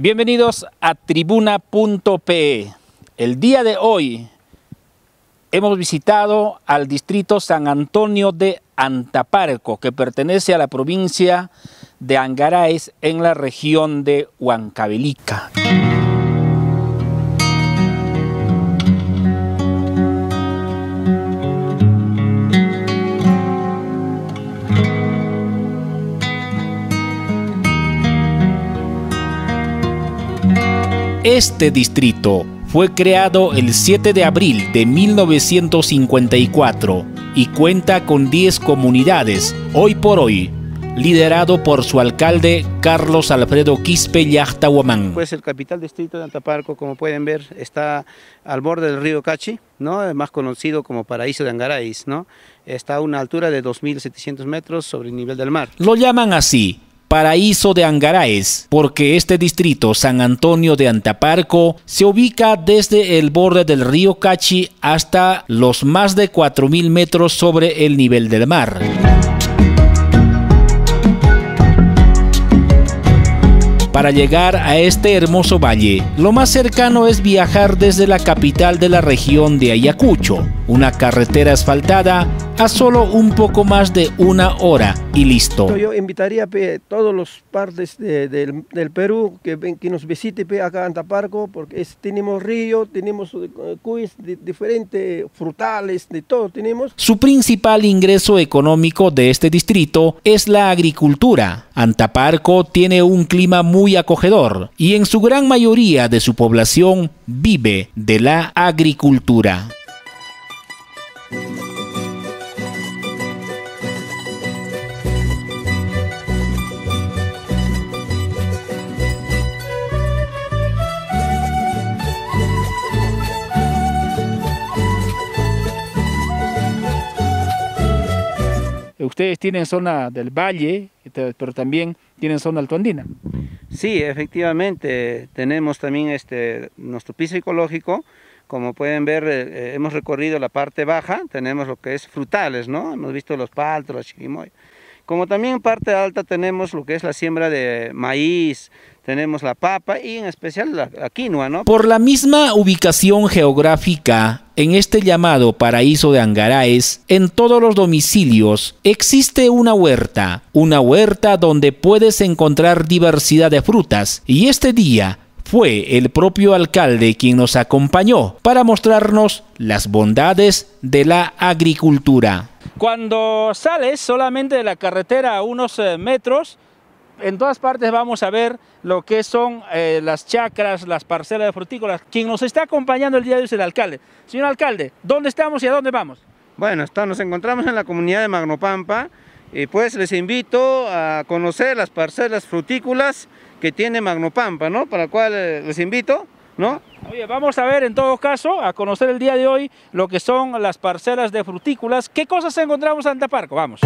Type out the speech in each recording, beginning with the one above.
Bienvenidos a tribuna.pe. El día de hoy hemos visitado al distrito San Antonio de Antaparco, que pertenece a la provincia de Angaraes en la región de Huancavelica. Este distrito fue creado el 7 de abril de 1954 y cuenta con 10 comunidades hoy por hoy, liderado por su alcalde Carlos Alfredo Quispe Yachtahuamán. Pues el capital distrito de Antaparco, como pueden ver, está al borde del río Cachi, ¿no? más conocido como Paraíso de Angaraís, ¿no? Está a una altura de 2.700 metros sobre el nivel del mar. Lo llaman así Paraíso de Angaraes, porque este distrito San Antonio de Antaparco se ubica desde el borde del río Cachi hasta los más de 4.000 metros sobre el nivel del mar. para llegar a este hermoso valle. Lo más cercano es viajar desde la capital de la región de Ayacucho, una carretera asfaltada, a solo un poco más de una hora y listo. Yo invitaría a todos los partes del, Perú que, que nos visite acá en Antaparco, porque tenemos río, tenemos eh, cuis diferentes frutales, de todo tenemos. Su principal ingreso económico de este distrito es la agricultura. Antaparco tiene un clima muy acogedor y en su gran mayoría de su población vive de la agricultura. ustedes tienen zona del valle, pero también tienen zona altoandina. Sí, efectivamente, tenemos también este, nuestro piso ecológico, como pueden ver, eh, eh, hemos recorrido la parte baja, tenemos lo que es frutales, ¿no? Hemos visto los paltos, los como también en parte alta tenemos lo que es la siembra de maíz, tenemos la papa y en especial la, quinoa, ¿no? Por la misma ubicación geográfica, en este llamado paraíso de Angaraes, en todos los domicilios existe una huerta, una huerta donde puedes encontrar diversidad de frutas y este día fue el propio alcalde quien nos acompañó para mostrarnos las bondades de la agricultura. Cuando sales solamente de la carretera a unos eh, metros, en todas partes vamos a ver lo que son eh, las chacras, las parcelas de frutícolas. Quien nos está acompañando el día de hoy es el alcalde. Señor alcalde, ¿dónde estamos y a dónde vamos? Bueno, nos encontramos en la comunidad de Magnopampa y eh, pues les invito a conocer las parcelas frutícolas que tiene Magnopampa, ¿no? Para la cual les invito, ¿no? Oye, vamos a ver en todo caso, a conocer el día de hoy, lo que son las parcelas de frutícolas. ¿Qué cosas encontramos en Parco? Vamos.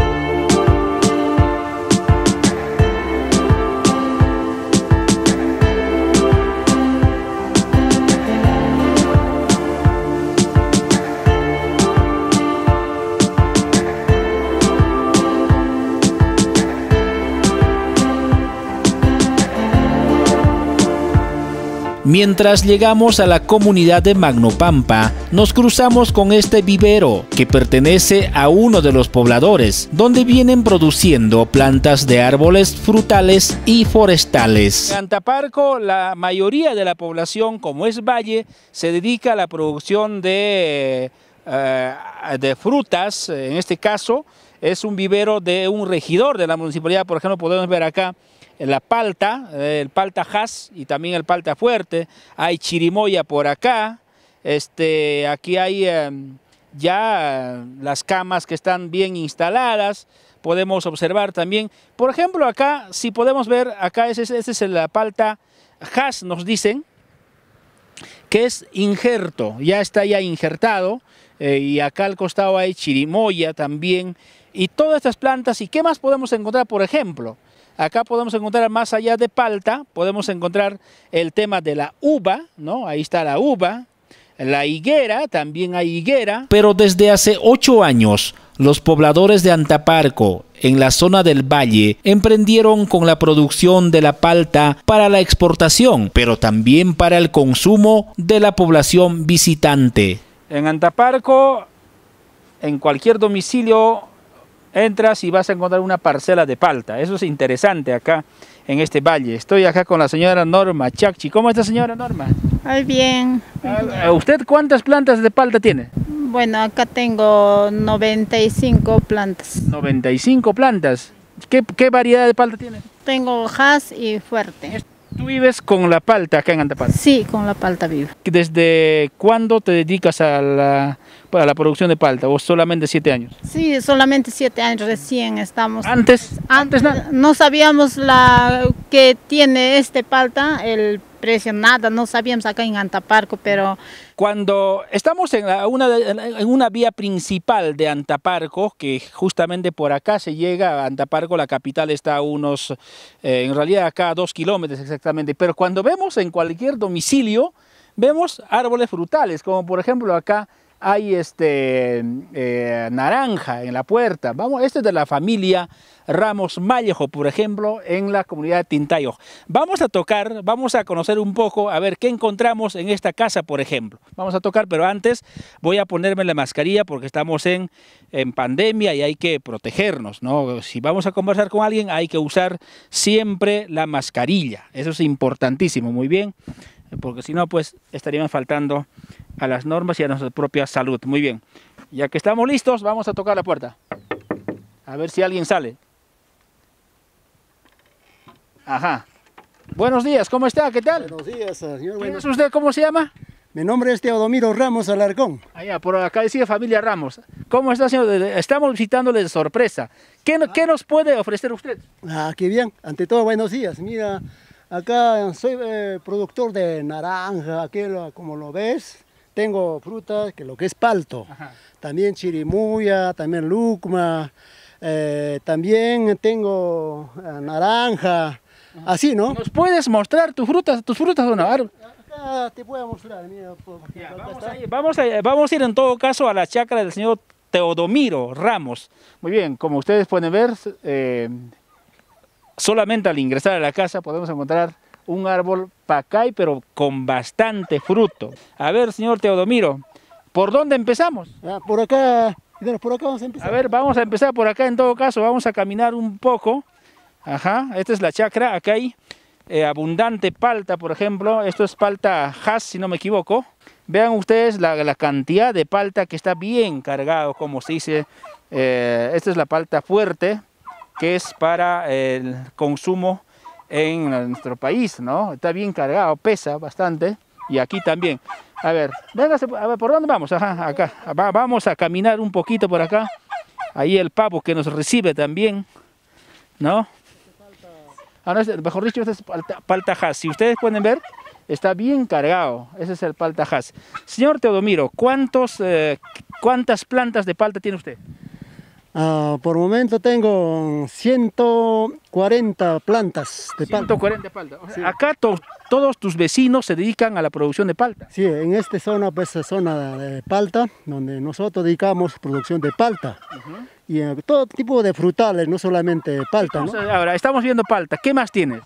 Mientras llegamos a la comunidad de Magnopampa, nos cruzamos con este vivero que pertenece a uno de los pobladores, donde vienen produciendo plantas de árboles frutales y forestales. En Antaparco, la mayoría de la población, como es valle, se dedica a la producción de, eh, de frutas, en este caso, es un vivero de un regidor de la municipalidad, por ejemplo, podemos ver acá la palta, eh, el palta has y también el palta fuerte, hay chirimoya por acá, este, aquí hay em, ya las camas que están bien instaladas, podemos observar también, por ejemplo acá, si podemos ver, acá es este es la palta has, nos dicen, que es injerto, ya está ya injertado, eh, y acá al costado hay chirimoya también, y todas estas plantas, ¿y qué más podemos encontrar, por ejemplo? Acá podemos encontrar más allá de palta, podemos encontrar el tema de la uva, ¿no? Ahí está la uva, la higuera, también hay higuera. Pero desde hace ocho años, los pobladores de Antaparco, en la zona del valle, emprendieron con la producción de la palta para la exportación, pero también para el consumo de la población visitante. En Antaparco, en cualquier domicilio entras y vas a encontrar una parcela de palta. Eso es interesante acá en este valle. Estoy acá con la señora Norma Chachi. ¿Cómo está señora Norma? Ay bien. Ah, ¿Usted cuántas plantas de palta tiene? Bueno, acá tengo 95 plantas. 95 plantas. ¿Qué, variedad de palta tiene? Tengo hojas y fuerte. ¿Tú vives con la palta acá en Antapalta? Sí, con la palta vivo. ¿Desde cuándo te dedicas a la para la producción de palta o solamente siete años? Sí, solamente siete años recién estamos. ¿Antes? Antes no, sabíamos la que tiene este palta, el precio, nada, no sabíamos acá en Antaparco, pero... Cuando estamos en, una, en una vía principal de Antaparco, que justamente por acá se llega a Antaparco, la capital está a unos, eh, en realidad acá dos kilómetros exactamente, pero cuando vemos en cualquier domicilio, vemos árboles frutales, como por ejemplo acá hay este, eh, naranja en la puerta. Vamos, este es de la familia Ramos Mallejo, por ejemplo, en la comunidad de Tintayo. Vamos a tocar, vamos a conocer un poco, a ver qué encontramos en esta casa, por ejemplo. Vamos a tocar, pero antes voy a ponerme la mascarilla porque estamos en, en pandemia y hay que protegernos, ¿no? Si vamos a conversar con alguien, hay que usar siempre la mascarilla. Eso es importantísimo, muy bien porque si no, pues estaríamos faltando a las normas y a nuestra propia salud. Muy bien, ya que estamos listos, vamos a tocar la puerta. A ver si alguien sale. Ajá. Buenos días, ¿cómo está? ¿Qué tal? Buenos días, eh, señor. ¿Quién es usted? ¿Cómo se llama? Mi nombre es Teodomiro Ramos Alarcón. Allá, por acá decía familia Ramos. ¿Cómo está, señor? Eh, eh, estamos visitándole de sorpresa. ¿Qué, ¿qué nos puede ofrecer usted? Ah, qué bien. Ante todo, buenos días. Mira, Acá soy eh, productor de naranja, aquí como lo ves, tengo frutas que lo que es palto, también chirimuya, también lucma, eh, también tengo eh, naranja, así, ¿no? ¿Nos puedes mostrar tus frutas, tus frutas don Navarro? Acá te puedo mostrar, vamos, a ir en todo caso a la chacra del señor Teodomiro Ramos. Muy bien, como ustedes pueden ver, eh, Solamente al ingresar a la casa podemos encontrar un árbol pacay, pero con bastante fruto. A ver, señor Teodomiro, ¿por dónde empezamos? Ah, por acá, por acá vamos a empezar. A ver, vamos a empezar por acá en todo caso, vamos a caminar un poco. Ajá, esta es la chacra, acá hay eh, abundante palta, por ejemplo, esto es palta has, si no me equivoco. Vean ustedes la, cantidad de palta que está bien cargado, como se dice. Eh, esta es la palta fuerte, que es para el consumo en nuestro país, ¿no? Está bien cargado, pesa bastante y aquí también. A ver, venga, ¿por dónde vamos? Ajá, acá. vamos a caminar un poquito por acá. Ahí el pavo que nos recibe también, ¿no? Ah, mejor dicho, este es paltajas, Si ustedes pueden ver, está bien cargado. Ese es el paltajas. Señor Teodomiro, ¿cuántos, eh, ¿cuántas plantas de palta tiene usted? Uh, por momento tengo 140 plantas de palta. 140 palta. Acá todos tus vecinos se dedican a la producción de palta. Sí, en esta zona, pues es zona de palta, donde nosotros dedicamos producción de palta. Y eh, todo tipo de frutales, no solamente palta. ¿no? ahora, estamos viendo palta. ¿Qué más tienes?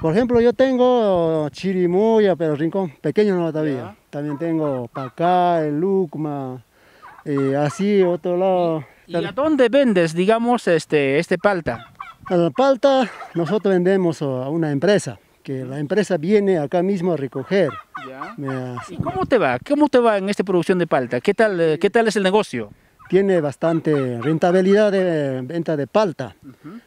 Por ejemplo, yo tengo chirimoya, pero rincón pequeño no todavía. También tengo pacá, el lucma, eh, así, otro lado. ¿Y a dónde vendes, digamos, este, este palta? A la palta nosotros vendemos a una empresa, que la empresa viene acá mismo a recoger. ¿Y cómo te va? ¿Cómo te va en esta producción de palta? ¿Qué tal, eh, qué tal es el negocio? tiene bastante rentabilidad de venta de palta.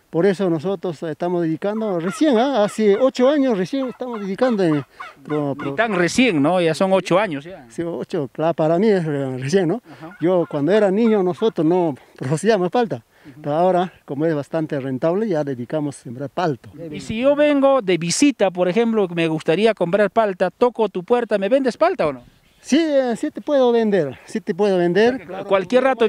Por eso nosotros estamos dedicando recién, ¿ah? hace ocho años recién estamos dedicando. tan recién, ¿no? Ya son ocho años. Sí, ocho, para mí es recién, ¿no? Yo cuando era niño nosotros no producíamos palta. pero Ahora, como es bastante rentable, ya dedicamos a sembrar palto. Y si yo vengo de visita, por ejemplo, me gustaría comprar palta, toco tu puerta, ¿me vendes palta o no? Sí, eh, sí te puedo vender, sí te puedo vender. cualquier, rato,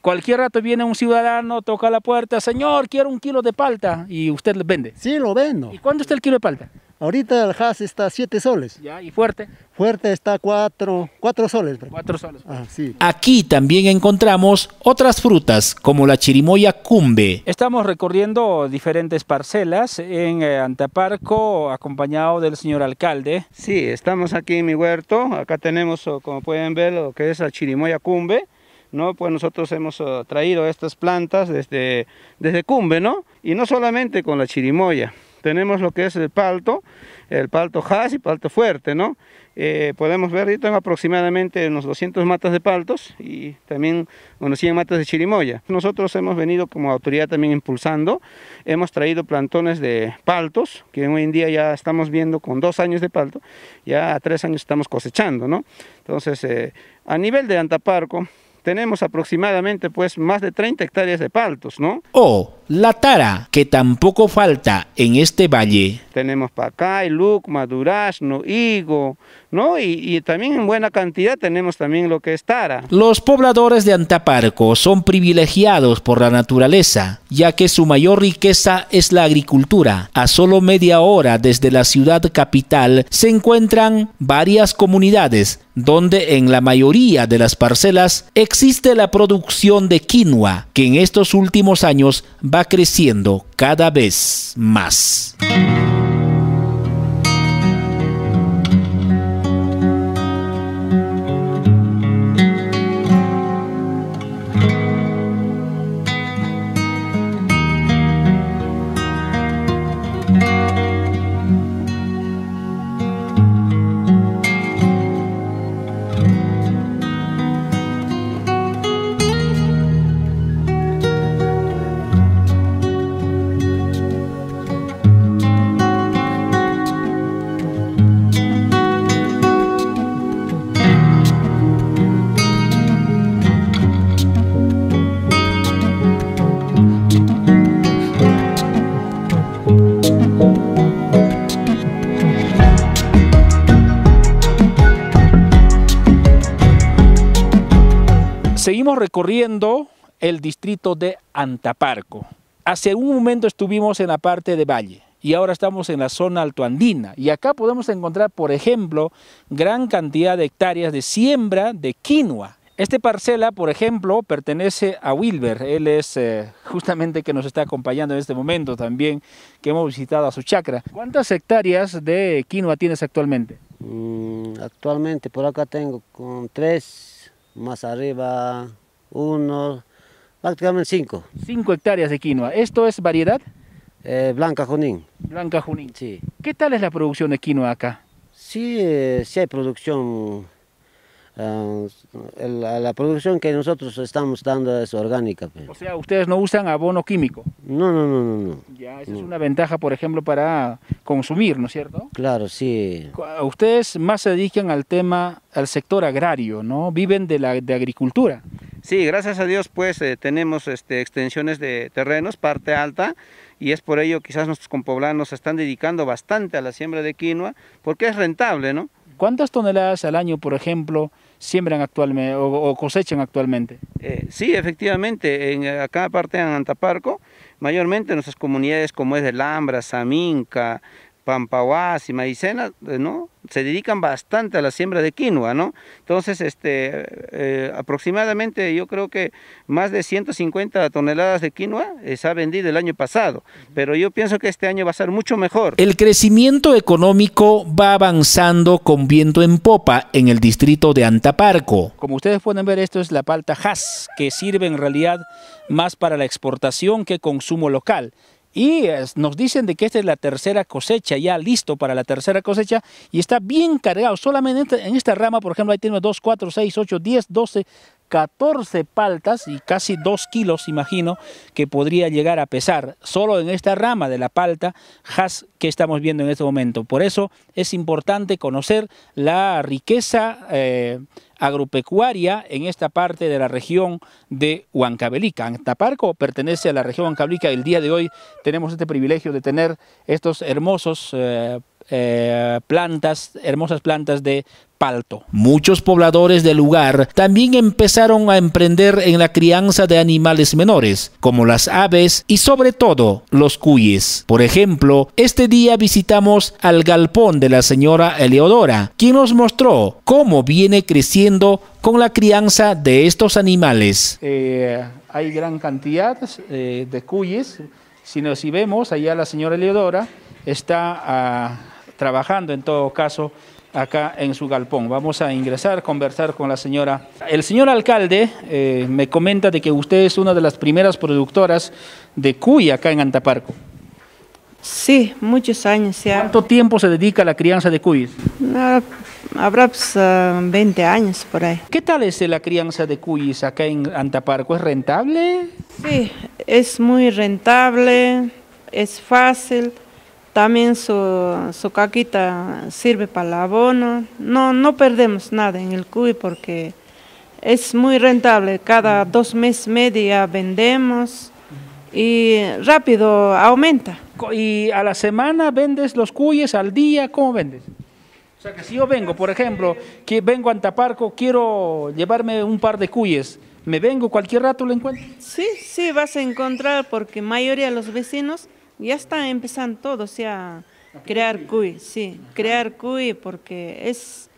cualquier rato viene un ciudadano, toca la puerta, señor, quiero un kilo de palta y usted le vende. Sí, lo vendo. ¿Y cuánto está el kilo de palta? Ahorita el has está a 7 soles. Ya, ¿y fuerte? Fuerte está 4 soles. 4 soles. Ah, sí. Aquí también encontramos otras frutas como la chirimoya cumbe. Estamos recorriendo diferentes parcelas en eh, Antaparco acompañado del señor alcalde. Sí, estamos aquí en mi huerto. Acá tenemos, oh, como pueden ver, lo que es la chirimoya cumbe. ¿no? Pues nosotros hemos oh, traído estas plantas desde, desde Cumbe, ¿no? Y no solamente con la chirimoya tenemos lo que es el palto, el palto has y palto fuerte, ¿no? Eh, podemos ver, yo tengo aproximadamente unos 200 matas de paltos y también unos 100 matas de chirimoya. Nosotros hemos venido como autoridad también impulsando, hemos traído plantones de paltos, que hoy en día ya estamos viendo con dos años de palto, ya a tres años estamos cosechando, ¿no? Entonces, eh, a nivel de Antaparco, tenemos aproximadamente pues más de 30 hectáreas de paltos, ¿no? Oh la tara, que tampoco falta en este valle. Tenemos pacay, luc, madurazno, higo, ¿no? Y, también en buena cantidad tenemos también lo que es tara. Los pobladores de Antaparco son privilegiados por la naturaleza, ya que su mayor riqueza es la agricultura. A solo media hora desde la ciudad capital se encuentran varias comunidades, donde en la mayoría de las parcelas existe la producción de quinoa, que en estos últimos años va creciendo cada vez más. recorriendo el distrito de Antaparco. Hace un momento estuvimos en la parte de Valle y ahora estamos en la zona altoandina. Y acá podemos encontrar, por ejemplo, gran cantidad de hectáreas de siembra de quinoa. Este parcela, por ejemplo, pertenece a Wilber. Él es eh, justamente que nos está acompañando en este momento también, que hemos visitado a su chacra. ¿Cuántas hectáreas de quinoa tienes actualmente? Mm, actualmente por acá tengo con tres, más arriba unos, prácticamente cinco. Cinco hectáreas de quinoa. ¿Esto es variedad? Eh, Blanca Junín. Blanca Junín. Sí. ¿Qué tal es la producción de quinoa acá? Sí, eh, sí hay producción. Eh, la, producción que nosotros estamos dando es orgánica. Pues. O sea, ustedes no usan abono químico. No, no, no, no. no. Ya, esa es una ventaja, por ejemplo, para consumir, ¿no es cierto? Claro, sí. Ustedes más se dedican al tema, al sector agrario, ¿no? Viven de la de agricultura. Sí, gracias a Dios pues eh, tenemos este, extensiones de terrenos, parte alta, y es por ello quizás nuestros compoblanos se están dedicando bastante a la siembra de quinoa, porque es rentable, ¿no? ¿Cuántas toneladas al año, por ejemplo, siembran actualmente o, cosechan actualmente? Eh, sí, efectivamente, en, eh, acá parte en Antaparco, mayormente nuestras comunidades como es de Lambra, Saminca, pampaguas y maicena, eh, ¿no? Se dedican bastante a la siembra de quinoa, ¿no? Entonces, este, eh, aproximadamente yo creo que más de 150 toneladas de quinoa eh, se ha vendido el año pasado, pero yo pienso que este año va a ser mucho mejor. El crecimiento económico va avanzando con viento en popa en el distrito de Antaparco. Como ustedes pueden ver, esto es la palta Hass, que sirve en realidad más para la exportación que consumo local. Y nos dicen de que esta es la tercera cosecha, ya listo para la tercera cosecha, y está bien cargado. Solamente en esta rama, por ejemplo, ahí tenemos 2, 4, 6, 8, 10, 12, 14 paltas y casi 2 kilos, imagino, que podría llegar a pesar solo en esta rama de la palta has que estamos viendo en este momento. Por eso es importante conocer la riqueza eh, agropecuaria en esta parte de la región de Huancabelica. Antaparco pertenece a la región Huancabelica. El día de hoy tenemos este privilegio de tener estos hermosos eh, eh, plantas, hermosas plantas de Muchos pobladores del lugar también empezaron a emprender en la crianza de animales menores, como las aves y sobre todo los cuyes. Por ejemplo, este día visitamos al galpón de la señora Eleodora, quien nos mostró cómo viene creciendo con la crianza de estos animales. Eh, hay gran cantidad eh, de cuyes. Si nos si vemos, allá la señora Eleodora está ah, trabajando en todo caso acá en su galpón. Vamos a ingresar, conversar con la señora. El señor alcalde eh, me comenta de que usted es una de las primeras productoras de cuy acá en Antaparco. Sí, muchos años ya. ¿Cuánto tiempo se dedica a la crianza de cuyes? habrá pues, 20 eh, años por ahí. ¿Qué tal es la crianza de cuyes acá en Antaparco? ¿Es rentable? Sí, es muy rentable, es fácil. También su, caquita sirve para el abono. No, no perdemos nada en el cuy porque es muy rentable. Cada dos meses media vendemos y rápido aumenta. ¿Y a la semana vendes los cuyes al día? ¿Cómo vendes? O sea que si yo vengo, por ejemplo, que vengo a Antaparco, quiero llevarme un par de cuyes, ¿me vengo cualquier rato lo encuentro? Sí, sí, vas a encontrar porque mayoría de los vecinos ya está empezando todo, o sea, crear CUI, sí, crear CUI porque es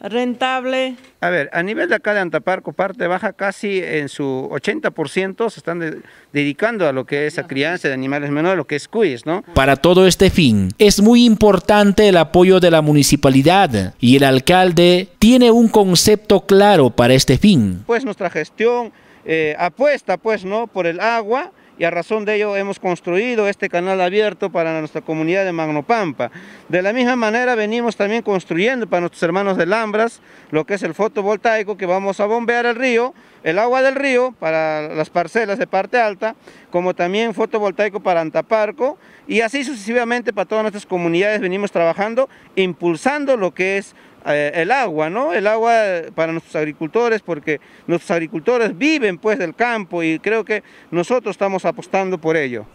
rentable. A ver, a nivel de acá de Antaparco, parte baja, casi en su 80% se están dedicando a lo que es a crianza de animales menores, lo que es CUIS, ¿no? Para todo este fin, es muy importante el apoyo de la municipalidad y el alcalde tiene un concepto claro para este fin. Pues nuestra gestión eh, apuesta, pues, ¿no?, por el agua, y a razón de ello hemos construido este canal abierto para nuestra comunidad de Magnopampa. De la misma manera venimos también construyendo para nuestros hermanos de Lambras lo que es el fotovoltaico que vamos a bombear el río, el agua del río para las parcelas de parte alta, como también fotovoltaico para Antaparco y así sucesivamente para todas nuestras comunidades venimos trabajando, impulsando lo que es eh, el agua, ¿no? El agua para nuestros agricultores, porque nuestros agricultores viven pues del campo y creo que nosotros estamos apostando por ello.